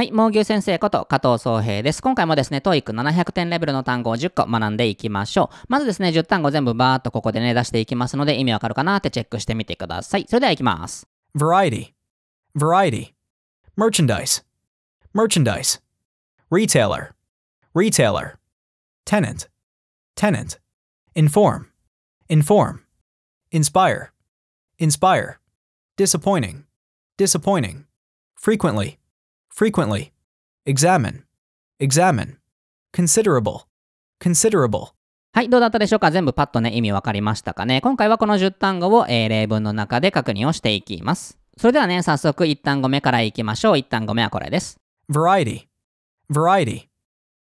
はい、毛牛先生こと加藤総平です。今回もですね、ト o e i c 7 0 0点レベルの単語を10個学んでいきましょう。まずですね、10単語全部バーっとここでね、出していきますので、意味わかるかなってチェックしてみてください。それではいきます。Variety Variety Merchandise Merchandise Retailer Retailer Tenant Tenant Inform Inform Inspire Inspire Disappointing Disappointing Frequently frequently, examine, examine, considerable, considerable. はい、どうだったでしょうか全部パッとね、意味わかりましたかね今回はこの10単語を、え例文の中で確認をしていきます。それではね、早速1単語目からいきましょう。1単語目はこれです。variety, variety.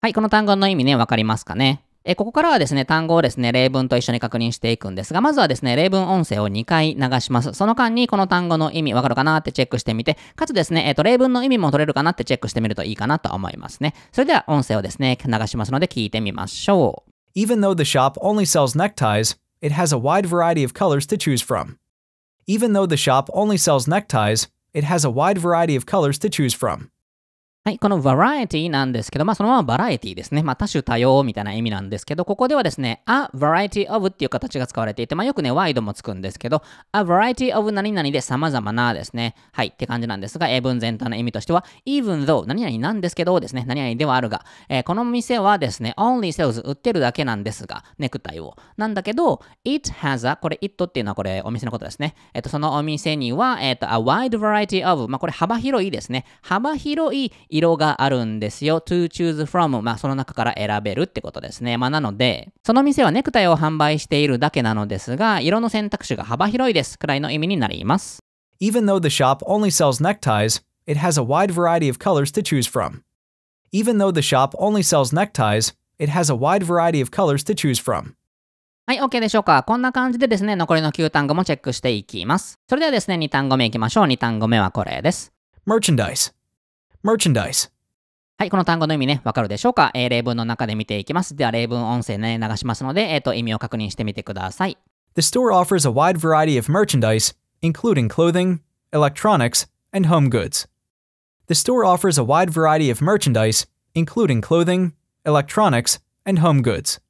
はい、この単語の意味ね、わかりますかねえここからはですね、単語をですね、例文と一緒に確認していくんですが、まずはですね、例文音声を2回流します。その間にこの単語の意味わかるかなってチェックしてみて、かつですね、えっ、と、例文の意味も取れるかなってチェックしてみるといいかなと思いますね。それでは音声をですね、流しますので聞いてみましょう。Even though the shop only sells neckties, it has a wide variety of colors to choose from. Even though the shop only sells neckties, it has a wide variety of colors to choose from. はい、この variety なんですけど、まあそのままバラエティですね。まあ多種多様みたいな意味なんですけど、ここではですね、a variety of っていう形が使われていて、まあよくね、ワイドもつくんですけど、a variety of 何々で様々なですね、はいって感じなんですが、英文全体の意味としては、even though 何々なんですけどですね、何々ではあるが、えー、この店はですね、only sells 売ってるだけなんですが、ネクタイを。なんだけど、it has a これ it っていうのはこれお店のことですね。えっ、ー、と、そのお店には、えっ、ー、と、a wide variety of まあこれ幅広いですね。幅広い色があるんですよ。to choose from。まあ、その中から選べるってことですね。まあ、なので、その店はネクタイを販売しているだけなのですが、色の選択肢が幅広いですくらいの意味になります。Even though the shop only sells neckties, it has a wide variety of colors to choose from. Even though the shop only sells neckties, it has a wide variety of colors to choose from. はい、OK でしょうか。こんな感じでですね、残りの9単語もチェックしていきます。それではですね、2単語目いきましょう。2単語目はこれです。Merchandise merchandise. はい、この単語の意味ね、わかるでしょうか、えー、例文の中で見ていきます。では、例文音声ね、流しますので、えっ、ー、と、意味を確認してみてください。The store offers a wide variety of merchandise, including clothing, electronics, and home goods. The store offers a wide variety of merchandise, including clothing, electronics, and home goods.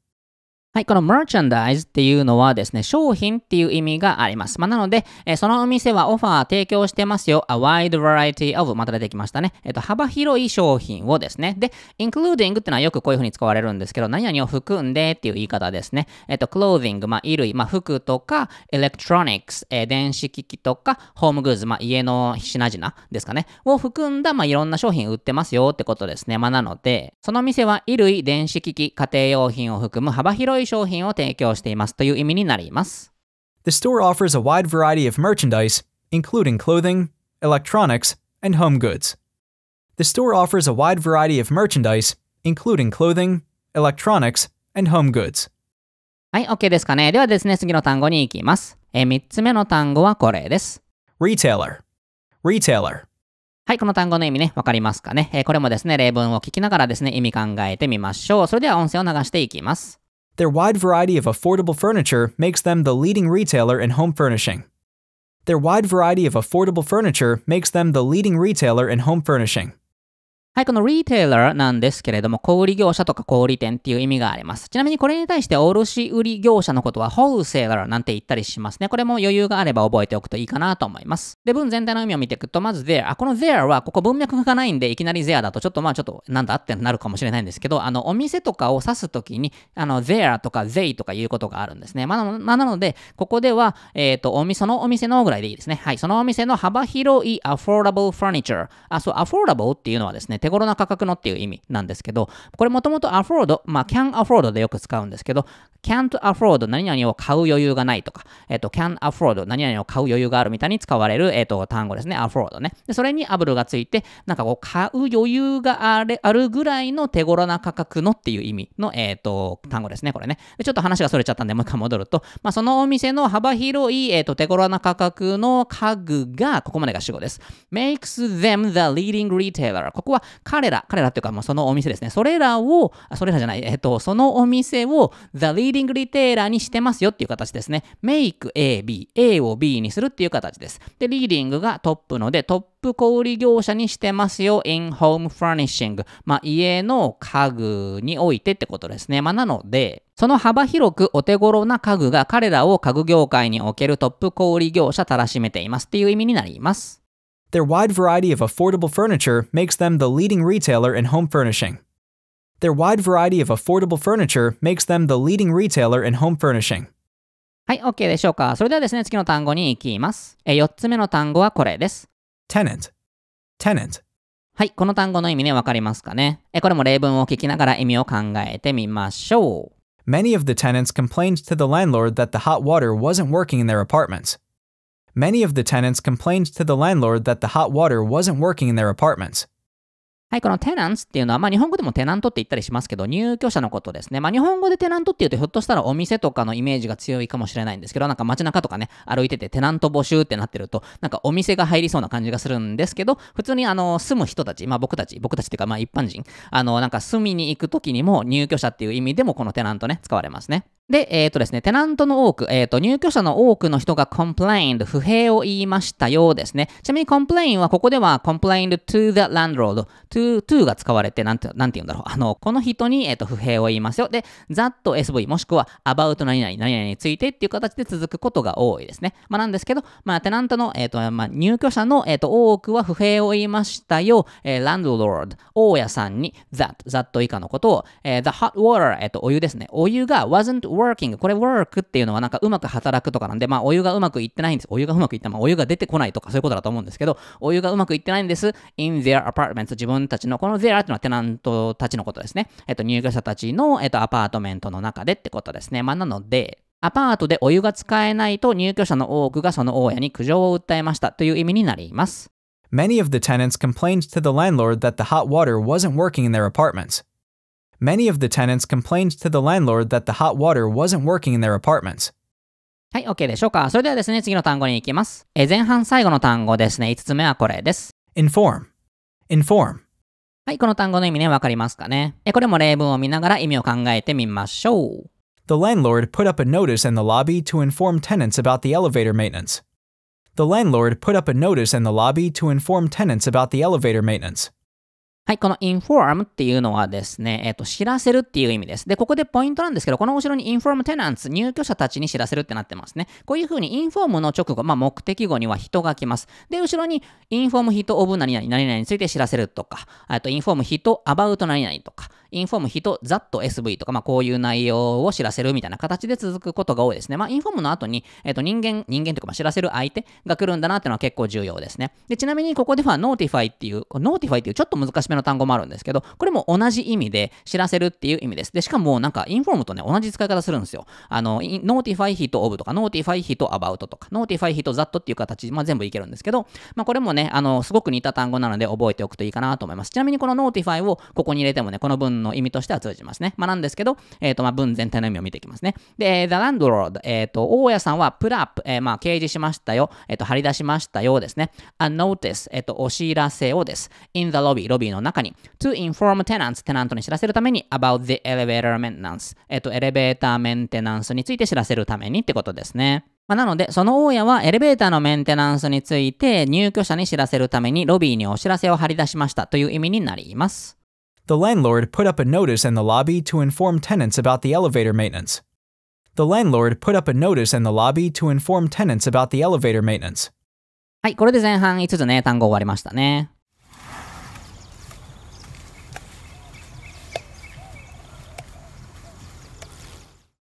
はい、この merchandise っていうのはですね、商品っていう意味があります。まあ、なので、えー、そのお店はオファー提供してますよ。a wide variety of また出てきましたね。えっ、ー、と、幅広い商品をですね。で、including ってのはよくこういう風に使われるんですけど、何々を含んでっていう言い方ですね。えっ、ー、と、clothing、まあ、衣類、まあ、服とか、electronics、え電子機器とか、ホームグッズ、まあ、家の品々ですかね。を含んだ、まあ、いろんな商品売ってますよってことですね。まあ、なので、その店は衣類、電子機器、家庭用品を含む幅広いい商品を提供していますという意味になります。The store offers a wide variety of merchandise, including clothing, electronics, and home goods. The store offers a wide variety of merchandise, including clothing, electronics, and home goods. はい、OK ですかね。ではですね、次の単語に行きます。えー、3つ目の単語はこれです。retailer, retailer. はい、この単語の意味ね、わかりますかね。えー、これもですね、例文を聞きながらですね、意味考えてみましょう。それでは音声を流していきます。Their wide variety of affordable furniture makes them the leading retailer in home furnishing. Their wide variety of affordable furniture makes them the leading retailer in home furnishing. はい、このリテ l ラーなんですけれども、小売業者とか小売店っていう意味があります。ちなみにこれに対して卸売業者のことは wholesaler なんて言ったりしますね。これも余裕があれば覚えておくといいかなと思います。で、文全体の意味を見ていくと、まず there。あ、この there はここ文脈がないんで、いきなり there だとちょっとまあちょっとなんだってなるかもしれないんですけど、あの、お店とかを指すときに、あの、there とか they とかいうことがあるんですね。まあ、なので、ここでは、えっ、ー、と、お店、そのお店のぐらいでいいですね。はい、そのお店の幅広い affordable furniture。あ、そう、affordable っていうのはですね、手頃な価格のっていう意味なんですけど、これもともとアフロード、まあ can afford でよく使うんですけど、can't afford 何々を買う余裕がないとか、えっ、と can afford 何々を買う余裕があるみたいに使われる、えっ、と単語ですね、afford ね。で、それにアブルがついて、なんかこう買う余裕があれあるぐらいの手頃な価格のっていう意味の、えっ、と単語ですね、これね。で、ちょっと話がそれちゃったんでもう一回戻ると、まあそのお店の幅広い、えっ、と手頃な価格の家具が、ここまでが主語です。makes them the leading retailer ここは彼ら、彼らっていうか、まあ、そのお店ですね。それらを、それらじゃない、えっと、そのお店を The Leading Retailer にしてますよっていう形ですね。Make A, B。A を B にするっていう形です。で、Leading がトップので、トップップ小売業者にしてますよ。in home furnishing。まあ、家の家具においてってことですね。まあ、なので、その幅広くお手頃な家具が彼らを家具業界におけるトップ小売業者たらしめていますっていう意味になります。Their wide variety of affordable furniture makes them the leading retailer in home furnishing. Their wide variety of affordable furniture makes them the leading retailer in home furnishing. はい、OK でしょうか。それではですね、次の単語に行きます。え4つ目の単語はこれです。tenant, tenant. はい、この単語の意味ね、わかりますかね。えこれも例文を聞きながら意味を考えてみましょう。Many of the tenants complained to the landlord that the hot water wasn't working in their apartments. Many of the tenants complained to the landlord that the hot water wasn't working in their apartments. はい、このテナントっていうのは、まあ、日本語でもテナントって言ったりしますけど、入居者のことですね。まあ、日本語でテナントっていうと、ひょっとしたらお店とかのイメージが強いかもしれないんですけど、なんか街中とかね、歩いててテナント募集ってなってると、なんかお店が入りそうな感じがするんですけど、普通にあの、住む人たち、まあ、僕たち、僕たちっていうか、まあ、一般人、あの、なんか住みに行く時にも入居者っていう意味でもこのテナントね、使われますね。で、えっ、ー、とですね、テナントの多く、えっ、ー、と、入居者の多くの人が complained、不平を言いましたようですね。ちなみに complain は、ここでは complained to the landlord、to, to が使われて、なんて、なんて言うんだろう。あの、この人に、えっ、ー、と、不平を言いますよ。で、that SV、もしくは about 何々、何々についてっていう形で続くことが多いですね。まあ、なんですけど、まあ、テナントの、えっ、と、まあ、入居者の、えっ、と、多くは不平を言いましたよ。えー、landlord、大家さんに that、that 以下のことを、えー、the hot water、えっ、と、お湯ですね。お湯が wasn't working。これ work っていうのはなんかうまく働くとかなんで、まあお湯がうまくいってないんです。お湯がうまくいった、まお湯が出てこないとかそういうことだと思うんですけど、お湯がうまくいってないんです。in their apartments。自分たちの、この their っていうのはテナントたちのことですね。えっと、入居者たちの、えっと、アパートメントの中でってことですね。まあなので、アパートでお湯が使えないと入居者の多くがその大家に苦情を訴えましたという意味になります。Many of the tenants complained to the landlord that the hot water wasn't working in their apartments. Many of the tenants complained to the landlord that the hot water wasn't working in their apartments. はい、OK でしょうか。それではですね、次の単語に行きます。え前半最後の単語ですね。5つ目はこれです。inform, inform. はい、この単語の意味ね、わかりますかね。えこれも例文を見ながら意味を考えてみましょう。The landlord put up a notice in the lobby to inform tenants about the elevator maintenance. The landlord put up a notice in the lobby to inform tenants about the elevator maintenance. はい、この inform っていうのはですね、えっ、ー、と、知らせるっていう意味です。で、ここでポイントなんですけど、この後ろに inform tenants、入居者たちに知らせるってなってますね。こういうふうに inform の直後、まあ、目的語には人が来ます。で、後ろに inform 人 of 何々、何々について知らせるとか、あと inform 人 about 何々とか、インフォーム人、ザッと SV とか、まあ、こういう内容を知らせるみたいな形で続くことが多いですね。まあ、インフォームの後に、えっ、ー、と、人間、人間というか、まあ、知らせる相手が来るんだなっていうのは結構重要ですね。で、ちなみにここでは、ノーティファイっていう、ノーティファイっていうちょっと難しめの単語もあるんですけど、これも同じ意味で、知らせるっていう意味です。で、しかも、なんか、インフォームとね、同じ使い方するんですよ。あの、ノーティファイヒとオブとか、ノーティファイヒとアバウトとか、ノーティファイヒとザットっていう形、まあ、全部いけるんですけど、まあ、これもね、あの、すごく似た単語なので覚えておくといいかなと思います。ちなみにこのノーティファイをここに入れてもね、この文の意味としては通じますね。まあ、なんですけど、えっ、ー、と、まあ、文全体の意味を見ていきますね。で、the landlord、えっ、ー、と、大家さんは、プラップ、えー、まあ、掲示しましたよ。えっ、ー、と、張り出しましたようですね。a notice、えっ、と、お知らせをです。in the lobby、ロビーの中に。to inform tenants、テナントに知らせるために、about the elevator maintenance、えっ、と、エレベーターメンテナンスについて知らせるためにってことですね。まあ、なので、その大家はエレベーターのメンテナンスについて入居者に知らせるためにロビーにお知らせを貼り出しましたという意味になります。The landlord put up a notice in the lobby to inform tenants about the elevator maintenance. The landlord put up a notice in the lobby to inform tenants about the elevator maintenance. はい、これで前半5つね、単語終わりましたね。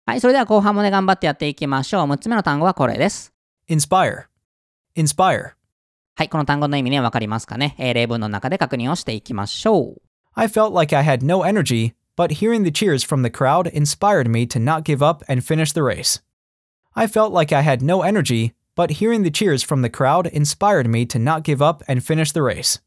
はい、それでは後半もね、頑張ってやっていきましょう。6つ目の単語はこれです。inspire, inspire. はい、この単語の意味ね、わかりますかね、例文の中で確認をしていきましょう。I felt like I had no energy, but hearing the cheers from the crowd inspired me to not give up and finish the race. I felt like I had no energy, but hearing the cheers from the crowd inspired me to not give up and finish the race.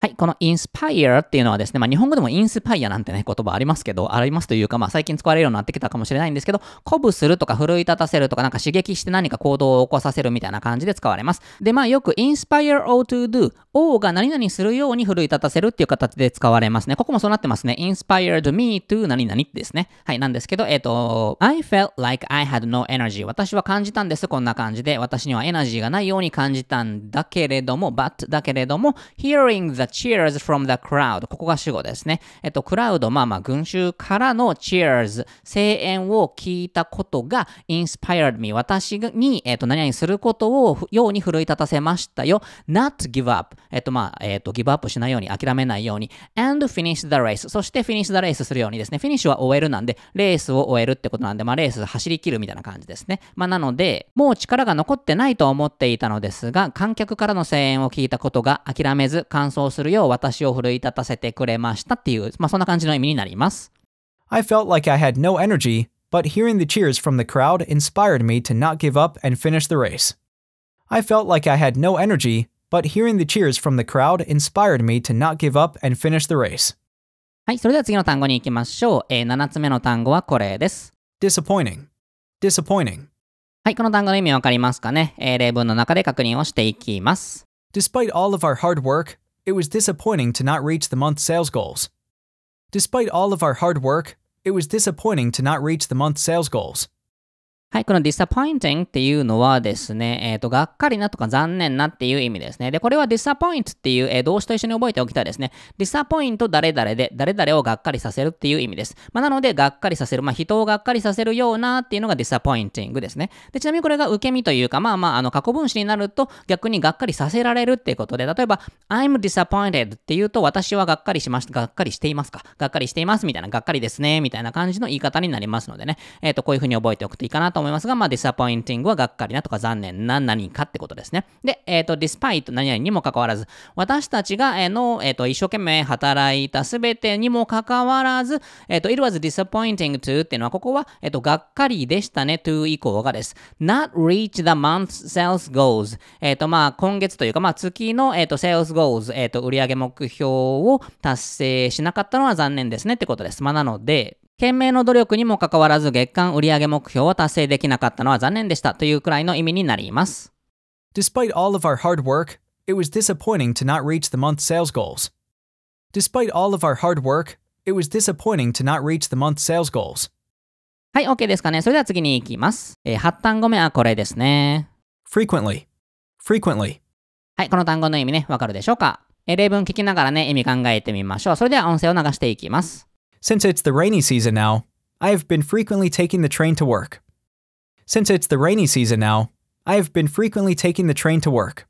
はい、このインスパイアっていうのはですね、まあ、日本語でもインスパイアなんてね、言葉ありますけど、ありますというか、まあ、最近使われるようになってきたかもしれないんですけど、鼓舞するとか奮い立たせるとか、なんか刺激して何か行動を起こさせるみたいな感じで使われます。で、まあ、よくインスパイア l l to do、O が何々するように奮い立たせるっていう形で使われますね。ここもそうなってますね。inspired me to 何々ですね。はい、なんですけど、えっ、ー、と、I felt like I had no energy. 私は感じたんです。こんな感じで。私にはエナジーがないように感じたんだけれども、but だけれども、hearing the cheers from the crowd。ここが主語ですね。えっと、クラウド、まあまあ、群衆からの cheers、声援を聞いたことが inspired me。私に、えっと、何々することをように奮い立たせましたよ。not give up。えっと、まあ、えっと、ギブアップしないように、諦めないように。and finish the race。そして finish the race するようにですね。フィニッシュは終えるなんで、レースを終えるってことなんで、まあ、レース走り切るみたいな感じですね。まあ、なので、もう力が残ってないと思っていたのですが、観客からの声援を聞いたことが諦めず、完走するするよう私を奮い立たせてくれましたっていう、まあ、そんな感じの意味になります。I felt like I had no energy, but hearing the cheers from the crowd inspired me to not give up and finish the race. I felt like I had no energy, but hearing the cheers from the crowd inspired me to not give up and finish the race. はい、それでは次の単語に行きましょう。えー、7つ目の単語はこれです。disappointing, disappointing. はい、この単語の意味わかりますかね、えー、例文の中で確認をしていきます。Despite all of our hard work, it was disappointing to not reach the month's sales goals. Despite all of our hard work, it was disappointing to not reach the month's sales goals. はい、この disappointing っていうのはですね、えっ、ー、と、がっかりなとか残念なっていう意味ですね。で、これは disappoint っていう、えー、動詞と一緒に覚えておきたいですね。disappoint 誰々で、誰々をがっかりさせるっていう意味です。まあ、なので、がっかりさせる、まあ、人をがっかりさせるようなっていうのが disappointing ですね。で、ちなみにこれが受け身というか、まあまあ、あの、過去分詞になると逆にがっかりさせられるっていうことで、例えば、I'm disappointed っていうと、私はがっかりしました、がっかりしていますか、がっかりしていますみたいな、がっかりですね、みたいな感じの言い方になりますのでね、えっ、ー、と、こういうふうに覚えておくといいかなとと思いますが、まあ、disappointing はがっかりなとか残念な何かってことですね。で、えっ、ー、と、despite 何々にもかかわらず、私たちが、えー、の、えっ、ー、と、一生懸命働いたすべてにもかかわらず、えっ、と、it was disappointing to っていうのは、ここは、えっ、と、がっかりでしたね to 以降がです。not reach the month sales goals えっ、と、まあ、今月というか、まあ、月の、えっ、と、sales goals、えっ、と、売上目標を達成しなかったのは残念ですねってことです。まあ、なので、懸命の努力にもかかわらず月間売上目標を達成できなかったのは残念でしたというくらいの意味になります。Despite all of our hard work, it was disappointing to not reach the month sales goals. Despite all of our hard work, it was disappointing to not reach the month sales goals. はい、OK ですかね。それでは次に行きます。えー、発端語目はこれですね。frequently, frequently. はい、この単語の意味ね、わかるでしょうか、えー、例文聞きながらね、意味考えてみましょう。それでは音声を流していきます。Since it's the rainy season now, I have been frequently taking the train to work. Since it's the rainy season now, I have been frequently taking the train to work.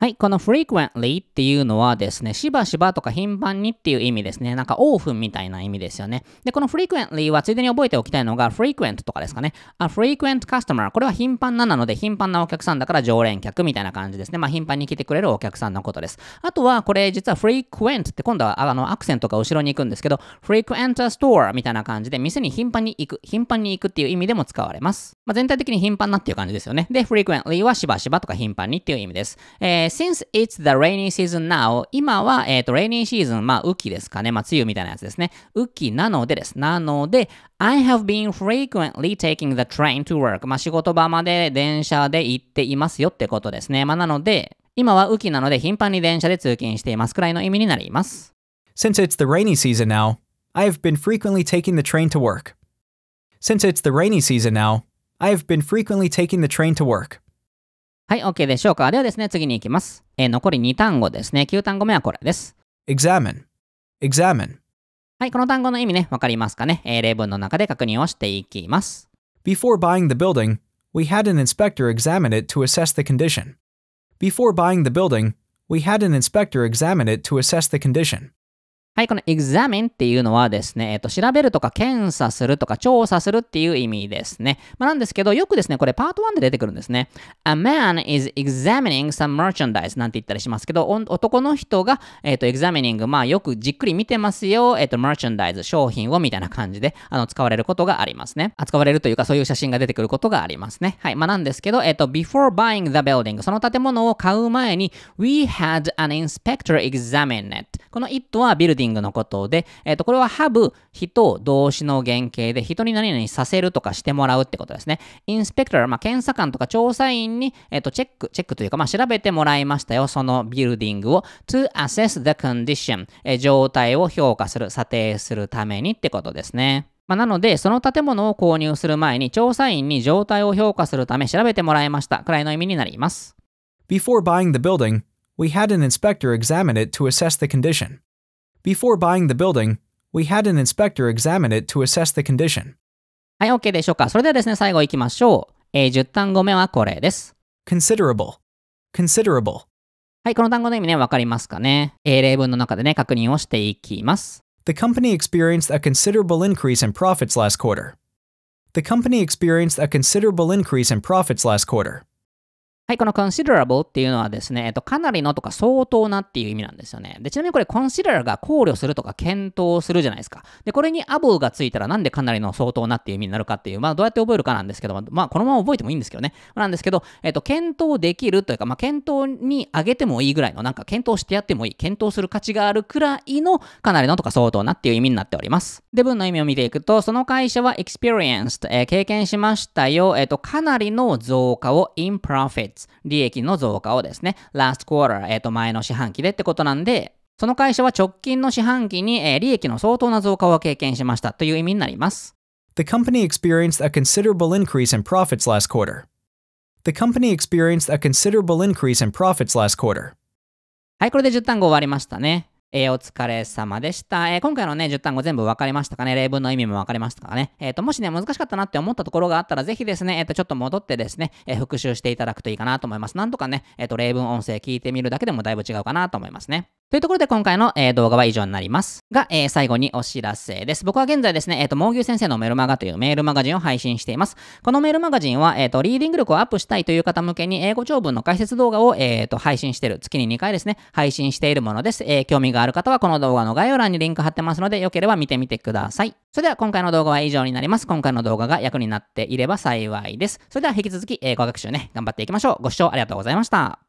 はい、この frequently っていうのはですね、しばしばとか頻繁にっていう意味ですね。なんかオーフンみたいな意味ですよね。で、この frequently はついでに覚えておきたいのが frequent とかですかね。あ、frequent customer。これは頻繁ななので、頻繁なお客さんだから常連客みたいな感じですね。まあ、頻繁に来てくれるお客さんのことです。あとは、これ実は frequent って今度はあのアクセントが後ろに行くんですけど、frequent a store みたいな感じで、店に頻繁に行く、頻繁に行くっていう意味でも使われます。まあ、全体的に頻繁なっていう感じですよね。で、frequently はしばしばとか頻繁にっていう意味です。えーー、since it's the rainy season now 今は、えっ、ー、と、rainy season まあ、雨季ですかね。まあ、梅雨みたいなやつですね。雨季なのでです。なので、I have been frequently taking the train to work まあ、仕事場まで電車で行っていますよってことですね。まあ、なので、今は雨季なので頻繁に電車で通勤していますくらいの意味になります。Since it's the rainy season now, I have been frequently taking the train to work. Since it's the rainy season now, I have been frequently taking the train to work. はい、OK でしょうか。ではですね、次に行きます。えー、残り2単語ですね。9単語目はこれです。examine, examine. はい、この単語の意味ね、わかりますかね、えー、例文の中で確認をしていきます。Before buying the building, we had an inspector examine it to assess the condition. Before buying the building, we had an inspector examine it to assess the condition. はい、この examine っていうのはですね、えっ、と、調べるとか検査するとか調査するっていう意味ですね。まあ、なんですけど、よくですね、これパート1で出てくるんですね。A man is examining some merchandise なんて言ったりしますけど、男の人が、えっ、と、examining、まあ、よくじっくり見てますよ、えっ、と、merchandise、商品をみたいな感じで、あの、使われることがありますね。扱われるというか、そういう写真が出てくることがありますね。はい、まあ、なんですけど、えっ、と、before buying the building、その建物を買う前に、we had an inspector examine it。この it はビルディングィングのことで、えっ、ー、と、これはハブ、人を動詞の原型で、人に何々させるとかしてもらうってことですね。インスペクター、まあ、検査官とか調査員に、えっ、ー、と、チェック、チェックというか、まあ、調べてもらいましたよ。そのビルディングを to assess the condition、えー、状態を評価する、査定するためにってことですね。まあ、なので、その建物を購入する前に、調査員に状態を評価するため調べてもらいましたくらいの意味になります。Before buying the building, we had an inspector examine it to assess the condition. Before buying the building, we had an inspector examine it to assess the condition. はい、OK でしょうか。それではですね、最後行きましょう。えー、10単語目はこれです。considerable, considerable. はい、この単語の意味ね、わかりますかね。えー、例文の中でね、確認をしていきます。The company experienced a considerable increase in profits last quarter. The company experienced a considerable increase in profits last quarter. はい、この considerable っていうのはですね、えっと、かなりのとか相当なっていう意味なんですよね。で、ちなみにこれ consider が考慮するとか検討するじゃないですか。で、これに able がついたらなんでかなりの相当なっていう意味になるかっていう、まあどうやって覚えるかなんですけど、まあこのまま覚えてもいいんですけどね。なんですけど、えっと、検討できるというか、まあ検討に上げてもいいぐらいの、なんか検討してやってもいい、検討する価値があるくらいのかなりのとか相当なっていう意味になっております。で、文の意味を見ていくと、その会社は experienced、えー、経験しましたよ、えっと、かなりの増加を in profit profits、利益の増加をですね、last quarter、えっ、ー、と前の四半期でってことなんで、その会社は直近の四半期に、えー、利益の相当な増加を経験しましたという意味になります。The company experienced a considerable increase in profits last quarter. The company experienced a considerable increase in profits last quarter. はい、これで10単語終わりましたね。えー、お疲れ様でした。えー、今回のね、10単語全部分かりましたかね例文の意味も分かりましたかねえっ、ー、と、もしね、難しかったなって思ったところがあったら、ぜひですね、えっ、と、ちょっと戻ってですね、え復習していただくといいかなと思います。なんとかね、えっ、と、例文音声聞いてみるだけでもだいぶ違うかなと思いますね。というところで今回の、えー、動画は以上になります。が、えー、最後にお知らせです。僕は現在ですね、えっ、ー、と、毛牛先生のメルマガというメールマガジンを配信しています。このメールマガジンは、えっ、と、リーディング力をアップしたいという方向けに英語長文の解説動画を、えっ、と、配信している、月に2回ですね、配信しているものです。え興味がある方はこの動画の概要欄にリンク貼ってますので、よければ見てみてください。それでは今回の動画は以上になります。今回の動画が役になっていれば幸いです。それでは引き続き英語学習ね、頑張っていきましょう。ご視聴ありがとうございました。